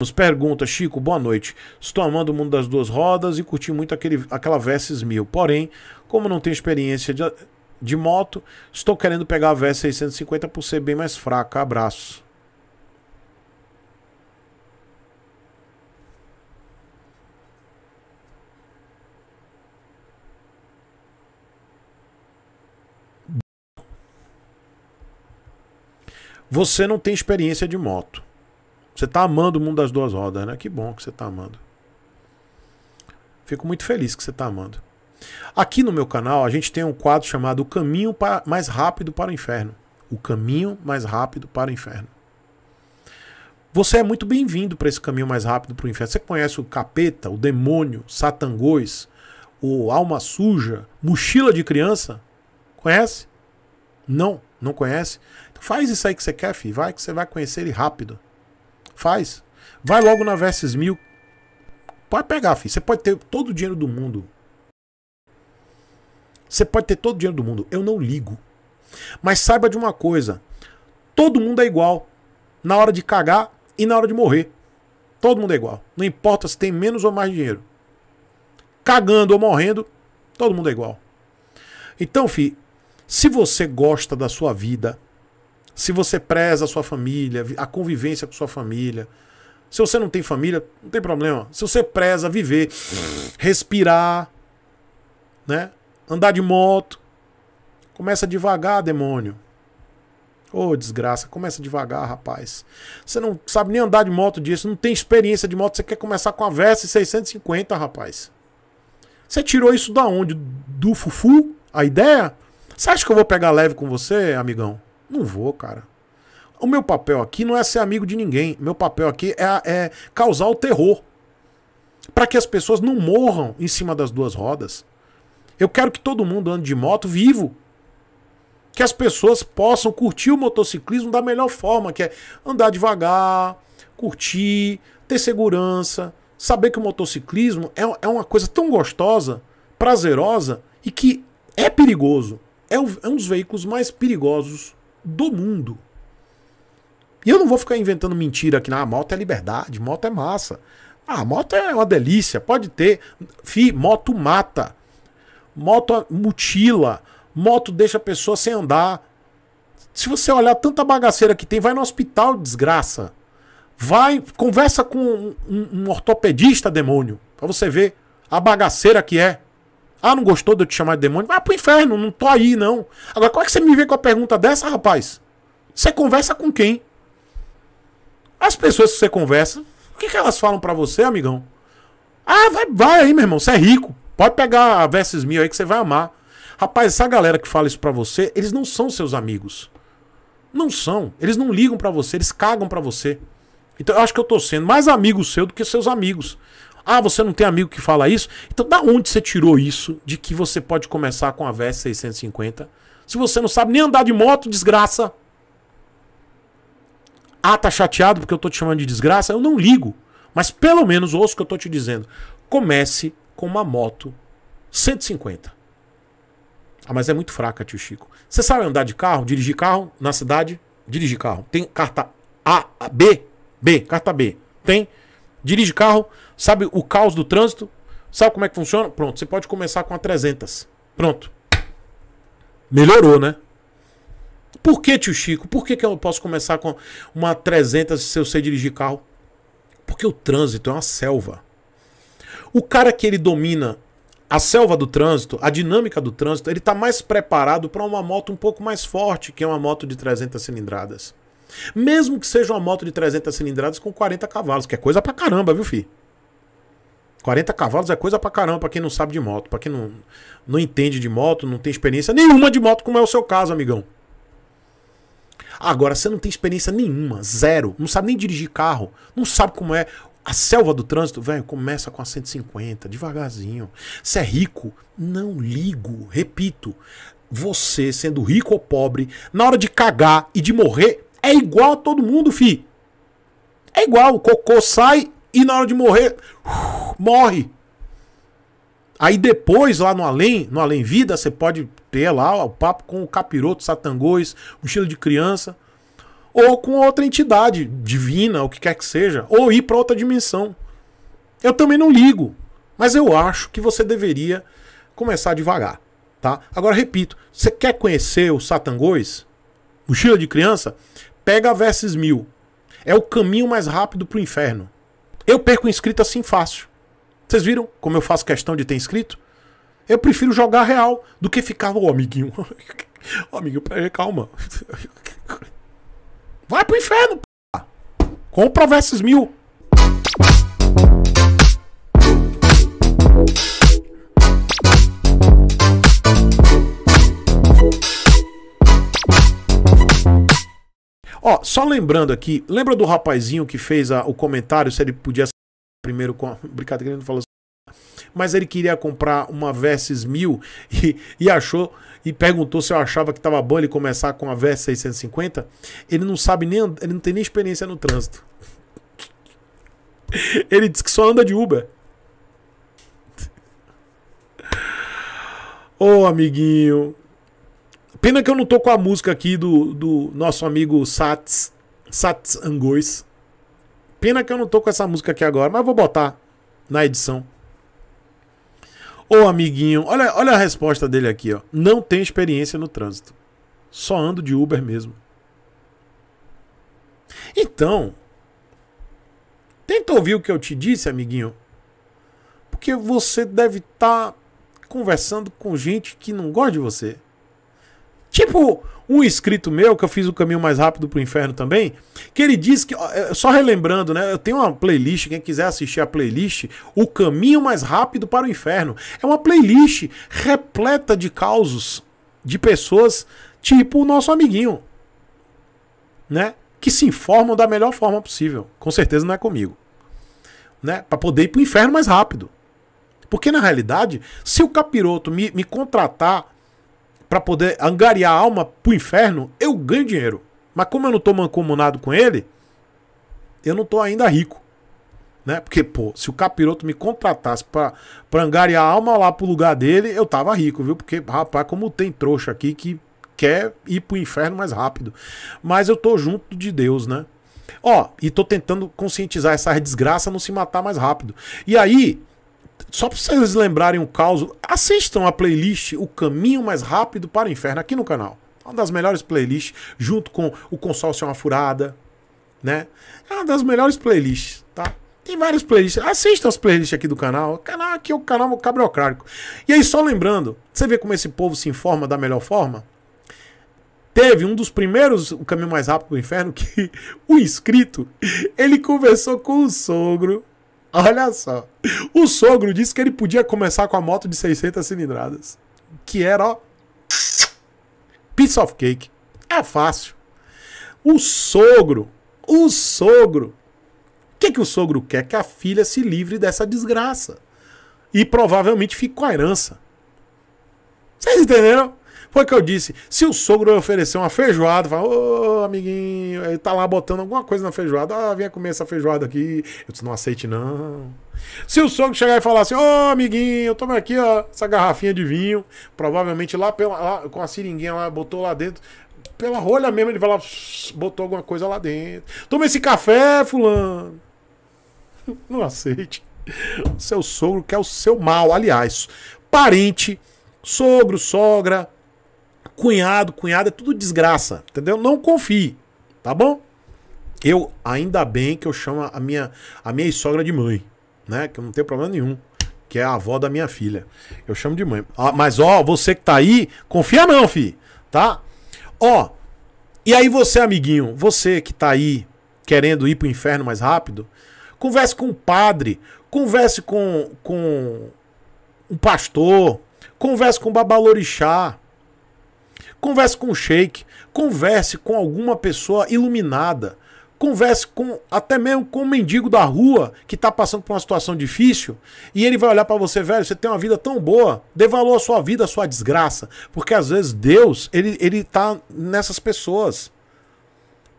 Nos pergunta, Chico, boa noite. Estou amando o mundo das duas rodas e curti muito aquele, aquela Versys 1000. Porém, como não tenho experiência de, de moto, estou querendo pegar a Vers 650 por ser bem mais fraca. Abraço. Você não tem experiência de moto. Você tá amando o mundo das duas rodas, né? Que bom que você tá amando. Fico muito feliz que você tá amando. Aqui no meu canal a gente tem um quadro chamado O Caminho para... Mais Rápido para o Inferno. O Caminho Mais Rápido para o Inferno. Você é muito bem-vindo para esse caminho mais rápido para o inferno. Você conhece o capeta, o demônio, Satangões, o alma suja, mochila de criança? Conhece? Não, não conhece? Então faz isso aí que você quer, filho. Vai que você vai conhecer ele rápido. Faz. Vai logo na Versus 1000. Pode pegar, filho. Você pode ter todo o dinheiro do mundo. Você pode ter todo o dinheiro do mundo. Eu não ligo. Mas saiba de uma coisa: todo mundo é igual. Na hora de cagar e na hora de morrer. Todo mundo é igual. Não importa se tem menos ou mais dinheiro. Cagando ou morrendo, todo mundo é igual. Então, fi, se você gosta da sua vida, se você preza a sua família, a convivência com sua família. Se você não tem família, não tem problema. Se você preza viver, respirar, né? Andar de moto, começa devagar, demônio. Ô, oh, desgraça, começa devagar, rapaz. Você não sabe nem andar de moto disso, não tem experiência de moto, você quer começar com a Versa 650, rapaz. Você tirou isso da onde? Do fufu? A ideia? Você acha que eu vou pegar leve com você, amigão? Não vou, cara. O meu papel aqui não é ser amigo de ninguém. Meu papel aqui é, é causar o terror. Para que as pessoas não morram em cima das duas rodas. Eu quero que todo mundo ande de moto vivo. Que as pessoas possam curtir o motociclismo da melhor forma, que é andar devagar, curtir, ter segurança, saber que o motociclismo é, é uma coisa tão gostosa, prazerosa e que é perigoso. é é um dos veículos mais perigosos do mundo. E eu não vou ficar inventando mentira aqui, a ah, moto é liberdade, moto é massa. Ah, moto é uma delícia, pode ter. Fi, moto mata. Moto mutila. Moto deixa a pessoa sem andar. Se você olhar tanta bagaceira que tem, vai no hospital, desgraça. Vai, conversa com um, um ortopedista, demônio, para você ver a bagaceira que é. Ah, não gostou de eu te chamar de demônio? Vai pro inferno, não tô aí, não. Agora, como é que você me vê com a pergunta dessa, rapaz? Você conversa com quem? As pessoas que você conversa, o que, que elas falam para você, amigão? Ah, vai, vai aí, meu irmão, você é rico. Pode pegar a Versus Mil aí que você vai amar. Rapaz, essa galera que fala isso pra você, eles não são seus amigos. Não são. Eles não ligam para você, eles cagam para você. Então eu acho que eu tô sendo mais amigo seu do que seus amigos. Ah, você não tem amigo que fala isso? Então, da onde você tirou isso de que você pode começar com a VS 650? Se você não sabe nem andar de moto, desgraça. Ah, tá chateado porque eu tô te chamando de desgraça? Eu não ligo. Mas pelo menos ouço o que eu tô te dizendo. Comece com uma moto 150. Ah, mas é muito fraca, tio Chico. Você sabe andar de carro, dirigir carro na cidade? Dirigir carro. Tem carta A, B, B, carta B. Tem. Dirige carro, sabe o caos do trânsito, sabe como é que funciona? Pronto, você pode começar com a 300. Pronto. Melhorou, né? Por que, tio Chico? Por que, que eu posso começar com uma 300 se eu sei dirigir carro? Porque o trânsito é uma selva. O cara que ele domina a selva do trânsito, a dinâmica do trânsito, ele está mais preparado para uma moto um pouco mais forte, que é uma moto de 300 cilindradas. Mesmo que seja uma moto de 300 cilindradas com 40 cavalos, que é coisa pra caramba, viu, fi? 40 cavalos é coisa pra caramba pra quem não sabe de moto, pra quem não, não entende de moto, não tem experiência nenhuma de moto, como é o seu caso, amigão. Agora, você não tem experiência nenhuma, zero, não sabe nem dirigir carro, não sabe como é a selva do trânsito, velho, começa com a 150, devagarzinho. Você é rico, não ligo. Repito, você sendo rico ou pobre, na hora de cagar e de morrer, é igual a todo mundo, fi. É igual, o cocô sai e na hora de morrer, morre. Aí depois, lá no além, no além vida, você pode ter lá o papo com o capiroto, satangões, mochila de criança, ou com outra entidade divina, o que quer que seja, ou ir para outra dimensão. Eu também não ligo, mas eu acho que você deveria começar devagar, tá? Agora repito, você quer conhecer os satangões? Mochila de criança, pega a Versus Mil. É o caminho mais rápido pro inferno. Eu perco inscrito assim fácil. Vocês viram como eu faço questão de ter inscrito? Eu prefiro jogar real do que ficar, ô oh, amiguinho. Ô oh, amiguinho, calma. Vai pro inferno, p***. Compra Versus Mil. Ó, só lembrando aqui, lembra do rapazinho que fez a, o comentário se ele podia primeiro com a... brincadeira que ele não falou assim, mas ele queria comprar uma Versys 1000 e, e achou e perguntou se eu achava que estava bom ele começar com a Versys 650. Ele não sabe nem ele não tem nem experiência no trânsito. Ele disse que só anda de Uber. Ô, oh, amiguinho, Pena que eu não tô com a música aqui do, do nosso amigo Sats, Sats Angois. Pena que eu não tô com essa música aqui agora, mas vou botar na edição. Ô amiguinho, olha, olha a resposta dele aqui, ó. Não tem experiência no trânsito. Só ando de Uber mesmo. Então, tenta ouvir o que eu te disse, amiguinho. Porque você deve estar tá conversando com gente que não gosta de você. Tipo, um inscrito meu, que eu fiz o caminho mais rápido pro inferno também, que ele diz que, é, só relembrando, né? Eu tenho uma playlist, quem quiser assistir a playlist, O Caminho Mais Rápido para o Inferno. É uma playlist repleta de causos de pessoas, tipo o nosso amiguinho, né? Que se informam da melhor forma possível. Com certeza não é comigo, né? Para poder ir pro inferno mais rápido. Porque na realidade, se o capiroto me, me contratar para poder angariar a alma pro inferno, eu ganho dinheiro. Mas como eu não tô mancomunado com ele, eu não tô ainda rico. Né? Porque, pô, se o capiroto me contratasse pra, pra angariar a alma lá pro lugar dele, eu tava rico, viu? Porque, rapaz, como tem trouxa aqui que quer ir pro inferno mais rápido. Mas eu tô junto de Deus, né? Ó, e tô tentando conscientizar essa desgraça não se matar mais rápido. E aí, só para vocês lembrarem o caos, assistam a playlist O Caminho Mais Rápido para o Inferno aqui no canal. Uma das melhores playlists, junto com O Consórcio é uma Furada, né? É uma das melhores playlists, tá? Tem várias playlists. assistam as playlists aqui do canal. O canal aqui é o canal cabriocrático. E aí, só lembrando, você vê como esse povo se informa da melhor forma? Teve um dos primeiros O Caminho Mais Rápido do Inferno que o inscrito, ele conversou com o sogro Olha só. O sogro disse que ele podia começar com a moto de 600 cilindradas. Que era, ó. Piece of cake. É fácil. O sogro. O sogro. O que, que o sogro quer? Que a filha se livre dessa desgraça. E provavelmente fique com a herança. Vocês entenderam? Foi o que eu disse. Se o sogro oferecer uma feijoada, fala, ô amiguinho, ele tá lá botando alguma coisa na feijoada. Ah, venha comer essa feijoada aqui. Eu disse, não aceite não. Se o sogro chegar e falar assim, ô oh, amiguinho, eu tomo aqui ó, essa garrafinha de vinho, provavelmente lá, pela, lá, com a seringuinha lá, botou lá dentro, pela rolha mesmo, ele vai lá, botou alguma coisa lá dentro. Toma esse café, fulano. Não aceite. Seu sogro quer o seu mal. Aliás, parente, sogro, sogra, cunhado, cunhada, é tudo desgraça, entendeu? Não confie, tá bom? Eu, ainda bem que eu chamo a minha, a minha sogra de mãe, né? Que eu não tenho problema nenhum. Que é a avó da minha filha. Eu chamo de mãe. Ah, mas, ó, você que tá aí, confia não, fi, tá? Ó, e aí você, amiguinho, você que tá aí querendo ir pro inferno mais rápido, converse com o padre, converse com, com um pastor, converse com o babalorixá, Converse com o sheik, converse com alguma pessoa iluminada, converse com até mesmo com um mendigo da rua que está passando por uma situação difícil e ele vai olhar para você, velho, você tem uma vida tão boa, dê valor à sua vida, à sua desgraça, porque às vezes Deus, ele ele tá nessas pessoas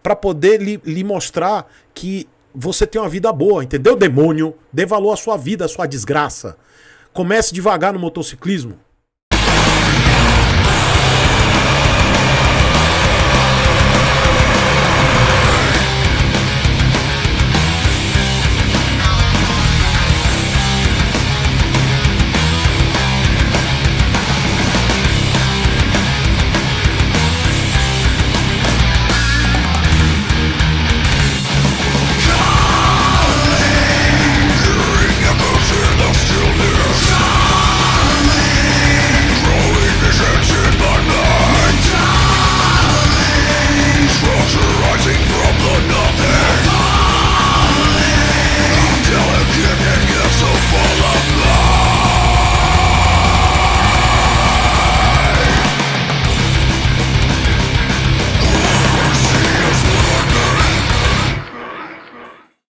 para poder lhe, lhe mostrar que você tem uma vida boa, entendeu, demônio? Dê valor à sua vida, à sua desgraça. Comece devagar no motociclismo.